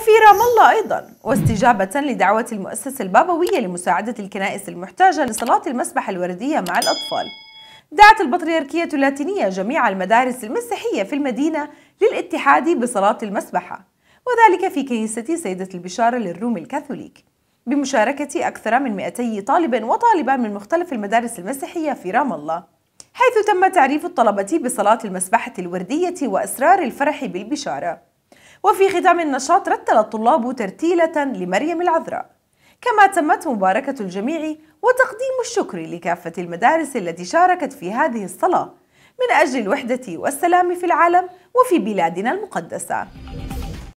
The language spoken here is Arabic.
وفي رام الله أيضا واستجابة لدعوة المؤسسة البابوية لمساعدة الكنائس المحتاجة لصلاة المسبح الوردية مع الأطفال دعت البطريركية اللاتينية جميع المدارس المسيحية في المدينة للاتحاد بصلاة المسبحة وذلك في كنيسة سيدة البشارة للروم الكاثوليك بمشاركة أكثر من 200 طالب وطالبة من مختلف المدارس المسيحية في رام الله حيث تم تعريف الطلبة بصلاة المسبحة الوردية وأسرار الفرح بالبشارة وفي ختام النشاط رتل الطلاب ترتيلة لمريم العذراء كما تمت مباركة الجميع وتقديم الشكر لكافة المدارس التي شاركت في هذه الصلاة من أجل الوحدة والسلام في العالم وفي بلادنا المقدسة